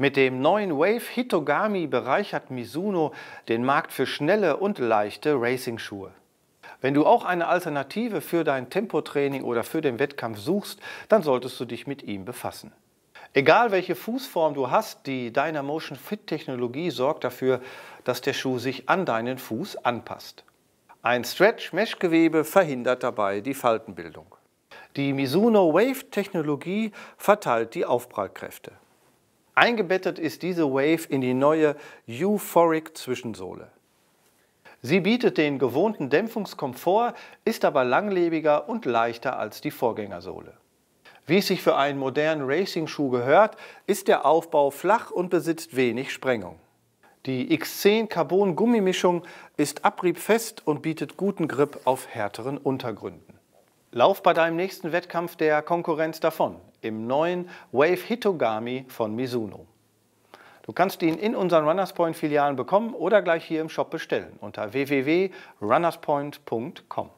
Mit dem neuen Wave Hitogami bereichert Mizuno den Markt für schnelle und leichte Racing-Schuhe. Wenn du auch eine Alternative für dein Tempotraining oder für den Wettkampf suchst, dann solltest du dich mit ihm befassen. Egal welche Fußform du hast, die Dynamotion Fit Technologie sorgt dafür, dass der Schuh sich an deinen Fuß anpasst. Ein Stretch-Mesh-Gewebe verhindert dabei die Faltenbildung. Die Mizuno Wave Technologie verteilt die Aufprallkräfte. Eingebettet ist diese Wave in die neue Euphoric Zwischensohle. Sie bietet den gewohnten Dämpfungskomfort, ist aber langlebiger und leichter als die Vorgängersohle. Wie es sich für einen modernen Racing-Schuh gehört, ist der Aufbau flach und besitzt wenig Sprengung. Die X10 Carbon Gummimischung ist abriebfest und bietet guten Grip auf härteren Untergründen. Lauf bei deinem nächsten Wettkampf der Konkurrenz davon im neuen Wave Hitogami von Mizuno. Du kannst ihn in unseren Runners Point Filialen bekommen oder gleich hier im Shop bestellen unter www.runnerspoint.com.